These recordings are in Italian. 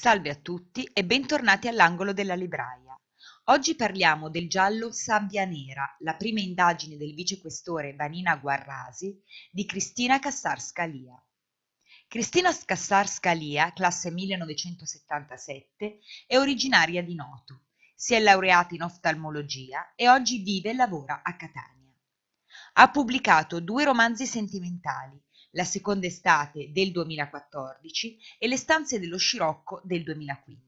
Salve a tutti e bentornati all'angolo della libraia. Oggi parliamo del giallo Sabbia Nera, la prima indagine del vicequestore Vanina Guarrasi di Cristina Cassar Scalia. Cristina Cassar Scalia, classe 1977, è originaria di Noto. Si è laureata in oftalmologia e oggi vive e lavora a Catania. Ha pubblicato due romanzi sentimentali, la seconda estate del 2014 e le stanze dello scirocco del 2015.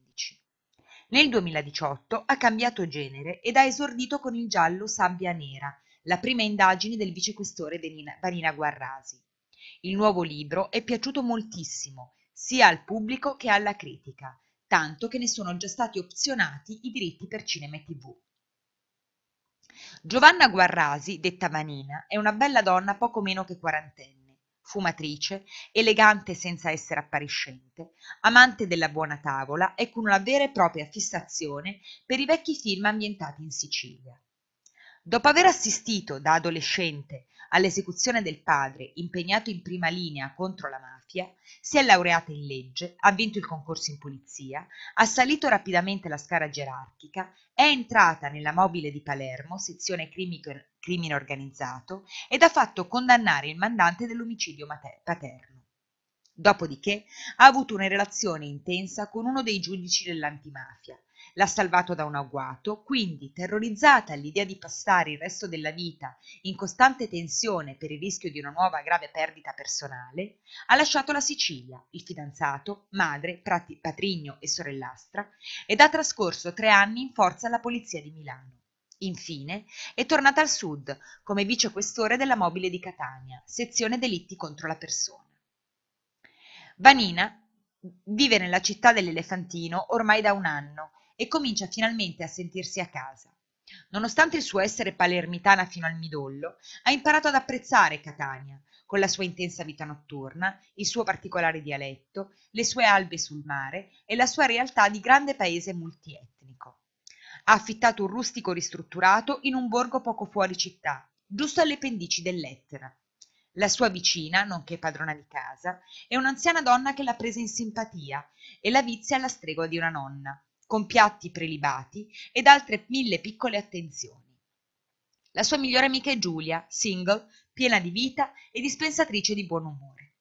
Nel 2018 ha cambiato genere ed ha esordito con il giallo Sabbia Nera, la prima indagine del vicequestore Vanina Guarrasi. Il nuovo libro è piaciuto moltissimo, sia al pubblico che alla critica, tanto che ne sono già stati opzionati i diritti per cinema e tv. Giovanna Guarrasi, detta Vanina, è una bella donna poco meno che quarantenne fumatrice, elegante senza essere appariscente, amante della buona tavola e con una vera e propria fissazione per i vecchi film ambientati in Sicilia. Dopo aver assistito da adolescente all'esecuzione del padre, impegnato in prima linea contro la mafia, si è laureata in legge, ha vinto il concorso in polizia, ha salito rapidamente la scala gerarchica, è entrata nella mobile di Palermo, sezione crimine organizzato, ed ha fatto condannare il mandante dell'omicidio paterno. Dopodiché ha avuto una relazione intensa con uno dei giudici dell'antimafia, l'ha salvato da un agguato, quindi terrorizzata all'idea di passare il resto della vita in costante tensione per il rischio di una nuova grave perdita personale, ha lasciato la Sicilia, il fidanzato, madre, patrigno e sorellastra ed ha trascorso tre anni in forza alla polizia di Milano. Infine, è tornata al sud come vicequestore della mobile di Catania, sezione delitti contro la persona. Vanina Vive nella città dell'elefantino ormai da un anno e comincia finalmente a sentirsi a casa. Nonostante il suo essere palermitana fino al midollo, ha imparato ad apprezzare Catania, con la sua intensa vita notturna, il suo particolare dialetto, le sue albe sul mare e la sua realtà di grande paese multietnico. Ha affittato un rustico ristrutturato in un borgo poco fuori città, giusto alle pendici dell'Ettera, la sua vicina, nonché padrona di casa, è un'anziana donna che l'ha presa in simpatia e la vizia alla stregua di una nonna, con piatti prelibati ed altre mille piccole attenzioni. La sua migliore amica è Giulia, single, piena di vita e dispensatrice di buon umore.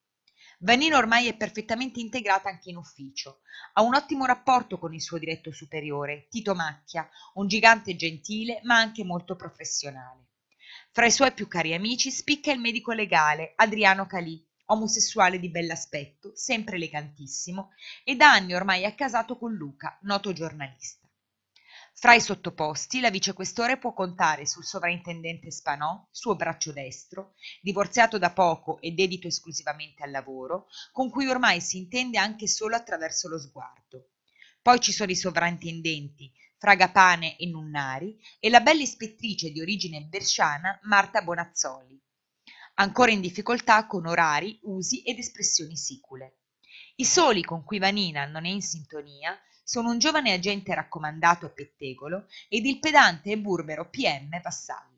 Vanina ormai è perfettamente integrata anche in ufficio. Ha un ottimo rapporto con il suo diretto superiore, Tito Macchia, un gigante gentile ma anche molto professionale. Fra i suoi più cari amici spicca il medico legale Adriano Calì, omosessuale di bell'aspetto, sempre elegantissimo, e da anni ormai accasato con Luca, noto giornalista. Fra i sottoposti, la vicequestore può contare sul sovrintendente Spanò, suo braccio destro, divorziato da poco e dedito esclusivamente al lavoro, con cui ormai si intende anche solo attraverso lo sguardo. Poi ci sono i sovrintendenti Fragapane e Nunnari e la bella ispettrice di origine bersciana Marta Bonazzoli, ancora in difficoltà con orari, usi ed espressioni sicule. I soli con cui Vanina non è in sintonia sono un giovane agente raccomandato a pettegolo ed il pedante e burbero PM Vassallo.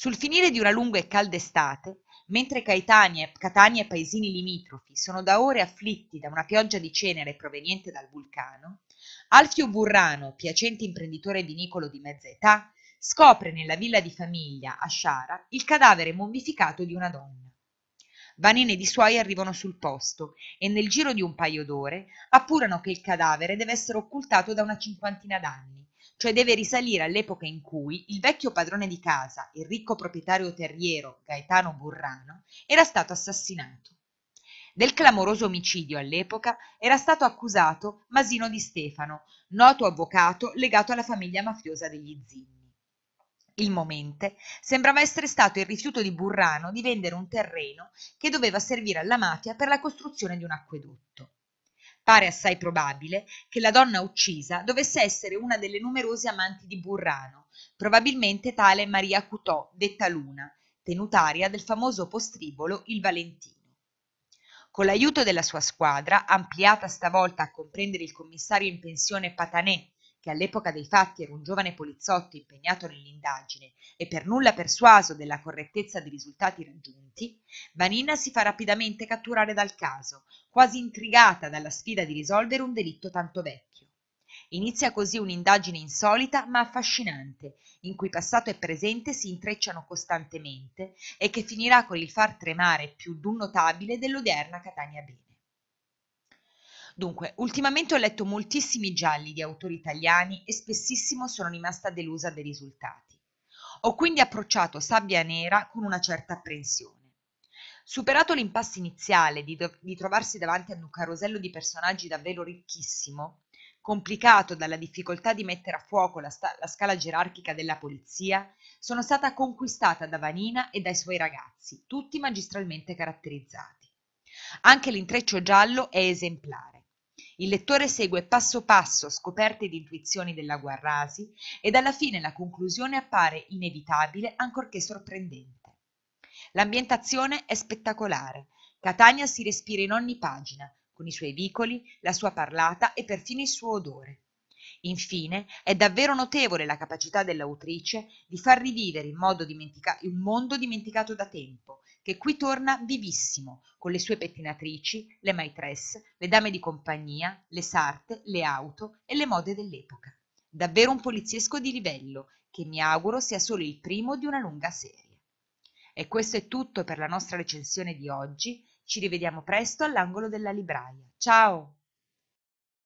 Sul finire di una lunga e calda estate, mentre Caetania, Catania e paesini limitrofi sono da ore afflitti da una pioggia di cenere proveniente dal vulcano, Alfio Burrano, piacente imprenditore vinicolo di mezza età, scopre nella villa di famiglia a Sciara il cadavere mummificato di una donna. Vanine ed i suoi arrivano sul posto e nel giro di un paio d'ore appurano che il cadavere deve essere occultato da una cinquantina d'anni cioè deve risalire all'epoca in cui il vecchio padrone di casa il ricco proprietario terriero Gaetano Burrano era stato assassinato. Del clamoroso omicidio all'epoca era stato accusato Masino Di Stefano, noto avvocato legato alla famiglia mafiosa degli Zinni. Il momento sembrava essere stato il rifiuto di Burrano di vendere un terreno che doveva servire alla mafia per la costruzione di un acquedotto. Pare assai probabile che la donna uccisa dovesse essere una delle numerose amanti di Burrano, probabilmente tale Maria Cutò, detta Luna, tenutaria del famoso postribolo Il Valentino. Con l'aiuto della sua squadra, ampliata stavolta a comprendere il commissario in pensione Patanè che all'epoca dei fatti era un giovane poliziotto impegnato nell'indagine e per nulla persuaso della correttezza dei risultati raggiunti, Vanina si fa rapidamente catturare dal caso, quasi intrigata dalla sfida di risolvere un delitto tanto vecchio. Inizia così un'indagine insolita ma affascinante, in cui passato e presente si intrecciano costantemente e che finirà con il far tremare più d'un notabile dell'odierna Catania Bene. Dunque, ultimamente ho letto moltissimi gialli di autori italiani e spessissimo sono rimasta delusa dai risultati. Ho quindi approcciato Sabbia Nera con una certa apprensione. Superato l'impasse iniziale di, do- di trovarsi davanti ad un carosello di personaggi davvero ricchissimo, complicato dalla difficoltà di mettere a fuoco la, sta- la, scala gerarchica della polizia, sono stata conquistata da Vanina e dai suoi ragazzi, tutti magistralmente caratterizzati. Anche l'intreccio giallo è esemplare. Il lettore segue passo passo scoperte ed intuizioni della Guarrasi ed alla fine la conclusione appare inevitabile ancorché sorprendente. L'ambientazione è spettacolare. Catania si respira in ogni pagina, con i suoi vicoli, la sua parlata e perfino il suo odore. Infine, è davvero notevole la capacità dell'autrice di far rivivere in modo un mondo dimenticato da tempo, che qui torna vivissimo, con le sue pettinatrici, le maitresse, le dame di compagnia, le sarte, le auto e le mode dell'epoca. Davvero un poliziesco di livello, che mi auguro sia solo il primo di una lunga serie. E questo è tutto per la nostra recensione di oggi. Ci rivediamo presto all'angolo della libraia. Ciao!